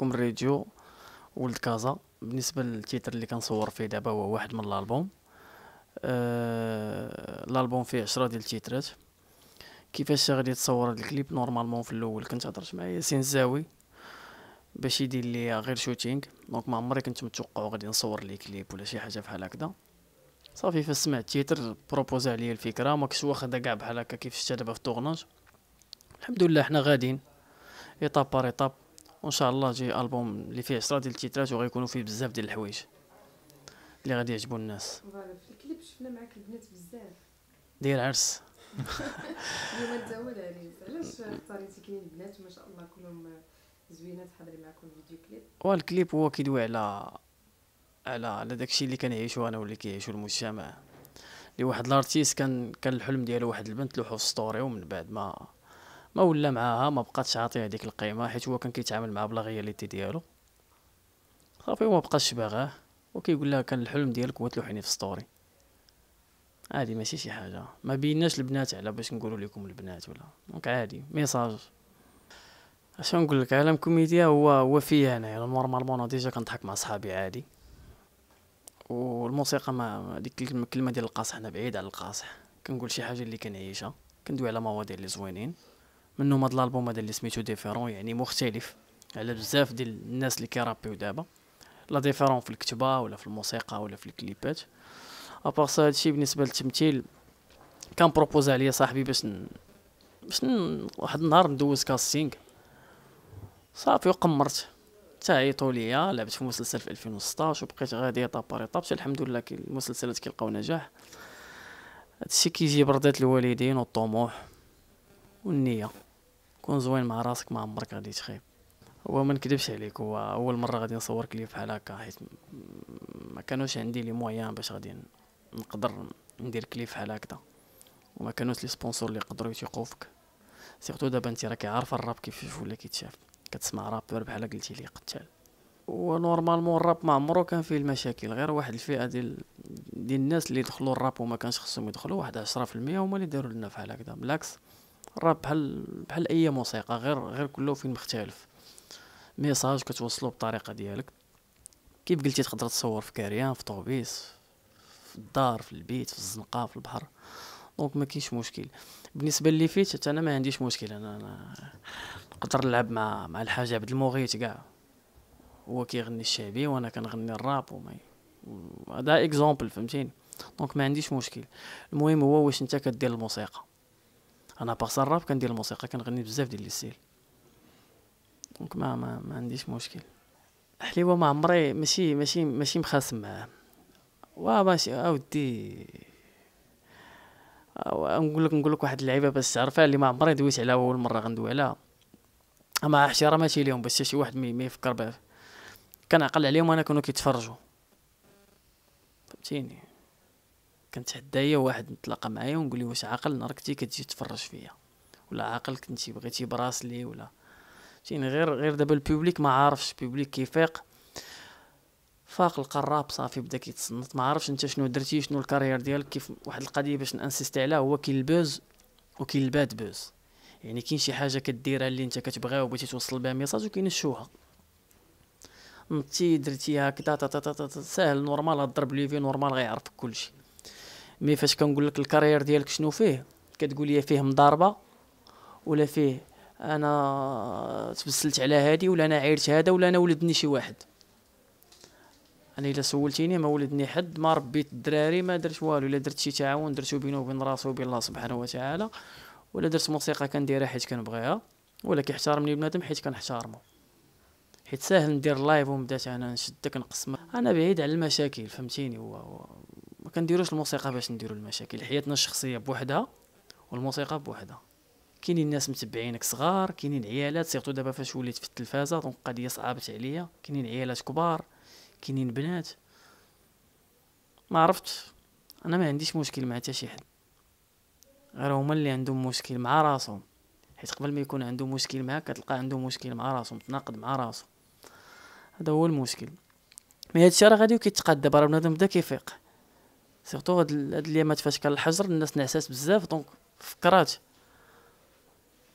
لكم الريديو ولد كازا بالنسبه للتيتر اللي كنصور فيه دابا هو واحد من الالبوم آه الالبوم فيه عشرة ديال التيترات كيفاش غادي تصور هاد الكليب نورمالمون في الاول كنت هضرت مع ياسين الزاوي باش يدير لي غير شوتينغ دونك ما عمري كنت متوقع غادي نصور لي كليب ولا شي حاجه بحال هكذا صافي فاش سمعت التيتر بروبوزا عليا الفكره ما كنتش واخا كاع بحال هكا كيف شتا دابا في الطورناج الحمد لله حنا غاديين ايطاب بار ايطاب وان شاء الله جاي البوم اللي فيه 10 ديال التيترات وغيكونوا فيه بزاف ديال الحوايج اللي غادي يعجبوا الناس الكليب شفنا معاك البنات بزاف داير عرس اليوم انت هو العريس علاش اختاريتي كاين البنات ما شاء الله كلهم زوينات حاضرين معكم الفيديو كليب والكليب هو كيدوي على على على داكشي اللي كنعيشو انا واللي كيعيشو المجتمع لواحد الارتيست كان كان الحلم ديالو واحد البنت لوحو في ستوري ومن بعد ما ما ولا معاها ما بقاتش عاطيه هذيك القيمه حيت هو كان كيتعامل مع بلا غياليتي ديالو صافي وما بقاش باغاه وكيقول لها كان الحلم ديالك هو تلوحيني في ستوري عادي ماشي شي حاجه ما بيناش البنات على باش نقولوا لكم البنات ولا دونك عادي ميساج اش نقول لك عالم كوميديا هو هو فيه يعني انا يعني نورمالمون ديجا كنضحك مع صحابي عادي والموسيقى ما ديك الكلمه ديال القاصح انا بعيد على القاصح كنقول شي حاجه اللي كنعيشها كندوي على مواضيع اللي زوينين منهم هاد الالبوم هذا اللي سميتو ديفيرون يعني مختلف على بزاف ديال الناس اللي كيرابيو دابا لا ديفيرون في الكتابه ولا في الموسيقى ولا في الكليبات ابار سا هادشي بالنسبه للتمثيل كان بروبوز عليا صاحبي باش ن... باش ن... واحد النهار ندوز كاستينغ صافي وقمرت تعيطوا ليا لعبت في مسلسل في 2016 وبقيت غادي طاب بار طاب الحمد لله المسلسلات كيلقاو نجاح هادشي كيجي بردات الوالدين والطموح والنيه كون زوين مع راسك ما عمرك غادي تخيب هو ما نكذبش عليك هو اول مره غادي نصور كليب بحال هكا حيت ما كانوش عندي لي مويان باش غادي نقدر ندير كليب بحال هكذا وما كانوش لي سبونسور اللي يقدروا يثيقوا فيك سيرتو دابا انت راكي عارفه الراب كيفاش ولا كيتشاف كتسمع رابور بحال قلتي لي قتال ونورمالمون الراب ما عمرو كان فيه المشاكل غير واحد الفئه ديال ديال الناس اللي دخلوا الراب وما كانش خصهم يدخلوا واحد 10% هما اللي داروا لنا بحال هكذا بالعكس راه بحال بحال اي موسيقى غير غير كله فين مختلف ميساج كتوصلو بطريقه ديالك كيف قلتي تقدر تصور في كاريان في طوبيس في الدار في البيت في الزنقه في البحر دونك ما كاينش مشكل بالنسبه لي فيت حتى انا ما عنديش مشكل انا, أنا نقدر نلعب مع مع الحاج عبد المغيث كاع هو كيغني الشعبي وانا كنغني الراب وما هذا اكزومبل فهمتيني دونك ما عنديش مشكل المهم هو واش انت كدير الموسيقى انا باغ الراب كندير الموسيقى كنغني بزاف ديال لي ستيل دونك ما, ما, ما عنديش مشكل حليوه ما عمري ماشي ماشي ماشي مخاصم معاه وا ماشي اودي نقول لك نقول لك واحد اللعيبه باش تعرفها اللي ما عمري دويت عليها اول مره غندوي عليها مع احتراماتي ليهم باش شي واحد ما يفكر بها كنعقل عليهم انا كانوا كيتفرجوا فهمتيني كنت حدايا واحد نتلاقى معايا ونقول ليه واش عاقل نهار كنتي كتجي تفرج فيا ولا عاقل كنتي بغيتي براسلي ولا فهمتيني يعني غير غير دابا البوبليك ما عارفش البوبليك كيفيق فاق لقى الراب صافي بدا كيتصنت ما عارفش انت شنو درتي شنو الكارير ديالك كيف واحد القضيه باش نانسيستي عليها هو كاين البوز وكاين الباد بوز يعني كاين شي حاجه كديرها اللي انت كتبغيها وبغيتي توصل بها ميساج وكاين الشوهه نطي درتي هكذا ساهل نورمال هضرب ليفي نورمال غيعرفك كلشي مي فاش كنقول لك الكارير ديالك شنو فيه كتقول لي فيه مضاربه ولا فيه انا تبسلت على هادي ولا انا عايرت هذا ولا انا ولدني شي واحد انا الا سولتيني ما ولدني حد ما ربيت الدراري ما درت والو الا درت شي تعاون درتو بينه وبين راسو وبين الله سبحانه وتعالى ولا درت موسيقى كنديرها حيت كنبغيها ولا كيحترمني بنادم حيت كنحترمو حيت ساهل ندير لايف ومبدات انا نشدك نقسم انا بعيد على المشاكل فهمتيني هو ما كنديروش الموسيقى باش نديرو المشاكل حياتنا الشخصيه بوحدها والموسيقى بوحدها كاينين الناس متبعينك صغار كاينين عيالات سيرتو دابا فاش وليت في التلفازه دونك قضيه صعبت عليا كاينين عيالات كبار كاينين بنات ما عرفت انا ما عنديش مشكل مع حتى شي حد غير هما اللي عندهم مشكل مع راسهم حيت قبل ما يكون عنده مشكل معاك كتلقى عنده مشكل مع راسو متناقض مع راسو هذا هو المشكل مي هادشي راه غادي كيتقاد دابا راه بنادم بدا كيفيق سيرتو هاد الايامات فاش كان الحجر الناس نعسات بزاف دونك فكرات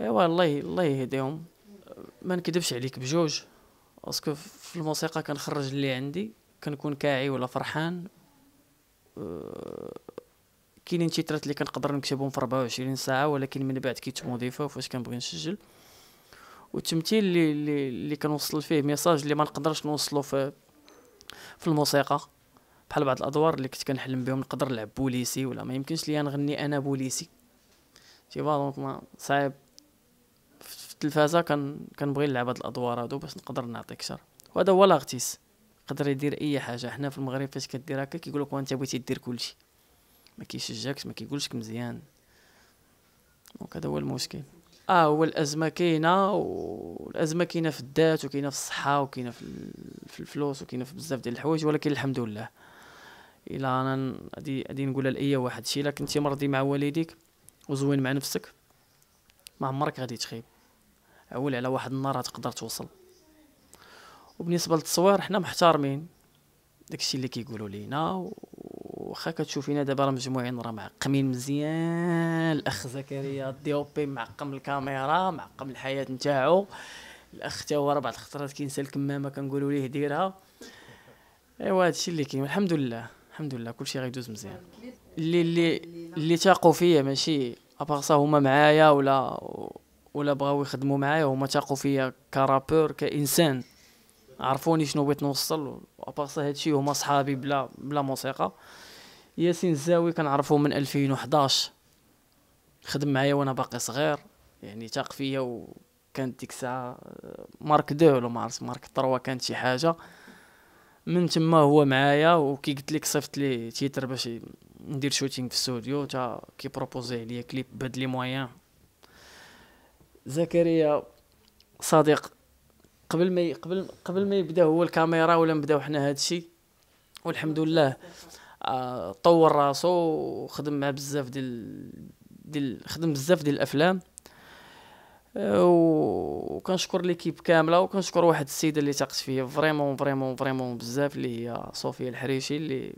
ايوا الله الله يهديهم ما نكذبش عليك بجوج باسكو في الموسيقى كنخرج اللي عندي كنكون كاعي ولا فرحان أه كاينين تيترات اللي كنقدر نكتبهم في 24 ساعه ولكن من بعد كيتمو فاش كنبغي نسجل والتمثيل اللي اللي, اللي كنوصل فيه ميساج اللي ما نقدرش نوصله في في الموسيقى بحال بعض الادوار اللي كنت كنحلم بهم نقدر نلعب بوليسي ولا ما يمكنش ليا نغني انا بوليسي تي با دونك ما صعيب في التلفازه كان كنبغي نلعب هاد الادوار هادو باش نقدر نعطي اكثر وهذا هو لاغتيس يقدر يدير اي حاجه حنا في المغرب فاش كدير هكا كيقول لك وانت بغيتي دير كلشي ما كيشجعكش ما كيقولش مزيان دونك هذا هو المشكل اه هو الازمه كاينه والازمه كاينه في الذات وكاينه في الصحه وكاينه في الفلوس وكاينه في بزاف ديال الحوايج ولكن الحمد لله الا انا غادي غادي نقولها لاي واحد شي الا كنتي مرضي مع والديك وزوين مع نفسك ما عمرك غادي تخيب عول على واحد النهار تقدر توصل وبالنسبه للتصوير حنا محترمين داكشي اللي كيقولوا لينا واخا كتشوفينا دابا راه مجموعين راه معقمين مزيان الاخ زكريا ديوبي معقم الكاميرا معقم الحياه نتاعو الاخ تا هو راه بعض الخطرات كينسى الكمامه كنقولوا ليه ديرها ايوا هادشي اللي كاين الحمد لله الحمد لله كل شيء غيدوز مزيان اللي اللي اللي تاقوا فيا ماشي ابارسا هما معايا ولا ولا بغاو يخدموا معايا هما تاقوا فيا كرابور كانسان عرفوني شنو بغيت نوصل وابارسا هادشي هما صحابي بلا بلا موسيقى ياسين الزاوي كنعرفو من 2011 خدم معايا وانا باقي صغير يعني تاق فيا وكانت ديك الساعه آه، مارك دو ولا مارك 3 كانت شي حاجه من تما هو معايا وكي قلت لك صيفط لي تيتر باش ندير شوتينغ في الاستوديو تا بروبوزي عليا كليب بهاد لي مويان زكريا صديق قبل ما قبل قبل ما يبدا هو الكاميرا ولا نبداو حنا هادشي والحمد لله آه، طور راسو وخدم مع بزاف ديال ديال خدم بزاف ديال الافلام وكنشكر ليكيب كامله وكنشكر واحد السيده اللي تاقت فيا فريمون فريمون فريمون بزاف اللي هي صوفيا الحريشي اللي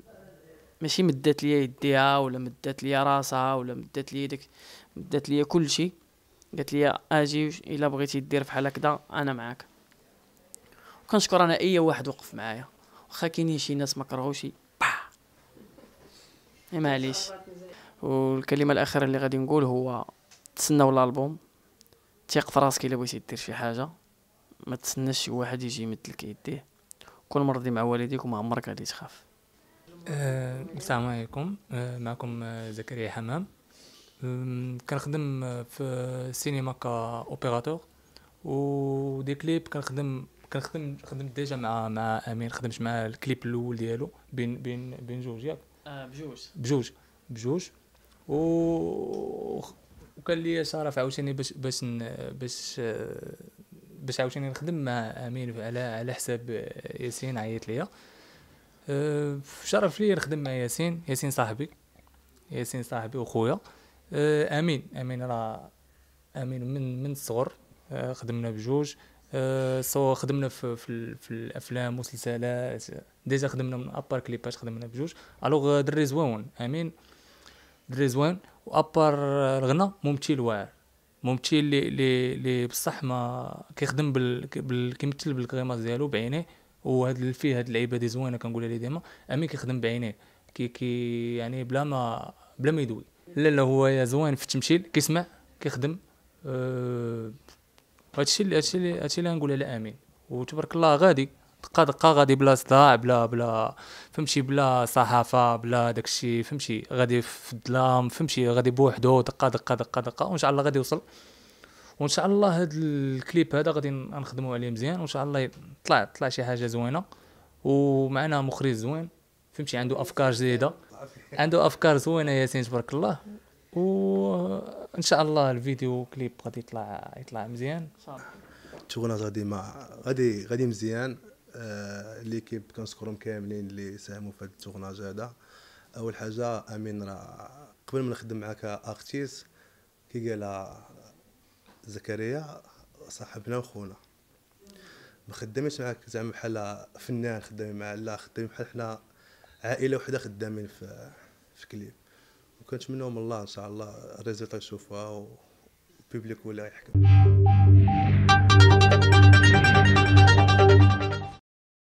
ماشي مدات ليا يديها ولا مدات ليا راسها ولا مدات ليا داك مدات ليا كلشي قالت لي اجي الا بغيتي دير بحال هكذا انا معاك وكنشكر انا اي واحد وقف معايا واخا كاينين شي ناس مكرهوشي كرهوشي معليش والكلمه الاخيره اللي غادي نقول هو تسناو الالبوم تيق في راسك الا بغيتي دير شي حاجه ما تسناش شي واحد يجي يمدلك يديه كون مرضي مع والديك وما عمرك غادي تخاف أه، السلام عليكم أه، معكم أه، زكريا حمام كنخدم في السينما كاوبيراتور ودي كليب كنخدم كنخدم خدمت ديجا مع مع امين خدمت مع الكليب الاول ديالو بين بين بين جوج ياك اه بجوج بجوج بجوج و وكان لي شرف عاوتاني باش باش باش باش عاوتاني نخدم مع امين على على حساب ياسين عيط ليا شرف لي نخدم مع ياسين ياسين صاحبي ياسين صاحبي وخويا امين امين راه امين من من الصغر خدمنا بجوج سو خدمنا في, في, في الافلام والمسلسلات ديجا خدمنا من ابار كليباج خدمنا بجوج الوغ دري زوون امين دري زوين وابار الغنى ممثل واعر ممثل لي لي لي بصح ما كيخدم بال, بال... كيمثل بالكريمات ديالو بعينيه وهاد فيه هاد اللعيبه دي زوينه كنقولها ليه ديما امين كيخدم بعينيه كي كي يعني بلا ما بلا ما يدوي لا لا هو يا زوين في التمثيل كيسمع كيخدم أه... هادشي اللي هادشي اللي هادشي اللي غنقول على امين وتبارك الله غادي دقه دقه غادي بلا صداع بلا بلا فهمتي بلا صحافه بلا داكشي فهمتي غادي في الظلام فهمتي غادي بوحدو دقه دقه دقه دقه وان شاء الله غادي يوصل وان شاء الله هاد الكليب هذا غادي نخدموا عليه مزيان وان شاء الله طلع طلع شي حاجه زوينه ومعنا مخرج زوين فهمتي عنده افكار جديده عنده افكار زوينه ياسين تبارك الله وان شاء الله الفيديو كليب غادي يطلع يطلع مزيان ان شاء الله غادي ما غادي غادي مزيان آه، ليكيب كنشكرهم كاملين اللي ساهموا في هذا التورناج هذا اول حاجه امين راه قبل ما نخدم معاك اختيس كي قال زكريا صاحبنا وخونا ما خدامش معاك زعما بحال فنان خدامين مع لا خدامين بحال حنا عائله وحده خدامين في في كليب وكنتمنوا من الله ان شاء الله الريزلت يشوفها والبيبليك ولا يحكم